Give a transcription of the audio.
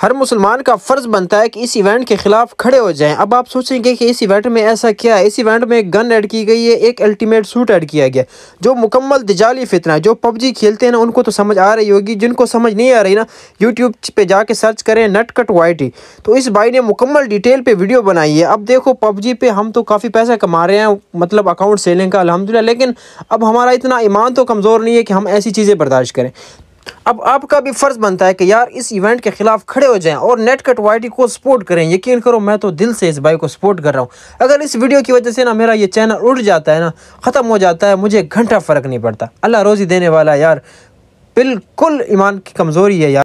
हर मुसलमान का फ़र्ज़ बनता है कि इस इवेंट के ख़िलाफ़ खड़े हो जाएं अब आप सोचेंगे कि इस इवेंट में ऐसा क्या है इस इवेंट में एक गन ऐड की गई है एक अल्टीमेट सूट ऐड किया गया जो मुकम्मल दिजाली फितना जो पबजी खेलते हैं ना उनको तो समझ आ रही होगी जिनको समझ नहीं आ रही ना यूट्यूब पे जाके सर्च करें नटकट वाइटी तो इस भाई ने मुकम्मल डिटेल पर वीडियो बनाई है अब देखो पबजी पर हम तो काफ़ी पैसा कमा रहे हैं मतलब अकाउंट सेलिंग का अलहमदिल्ला लेकिन अब हमारा इतना ईमान तो कमज़ोर नहीं है कि हम ऐसी चीज़ें बर्दाश्त करें अब आपका भी फ़र्ज़ बनता है कि यार इस इवेंट के ख़िलाफ़ खड़े हो जाएं और नेट कट वाइटी को सपोर्ट करें यकीन करो मैं तो दिल से इस भाई को सपोर्ट कर रहा हूँ अगर इस वीडियो की वजह से ना मेरा ये चैनल उड़ जाता है ना ख़त्म हो जाता है मुझे घंटा फ़र्क नहीं पड़ता अल्लाह रोज़ी देने वाला यार बिल्कुल ईमान की कमज़ोरी है यार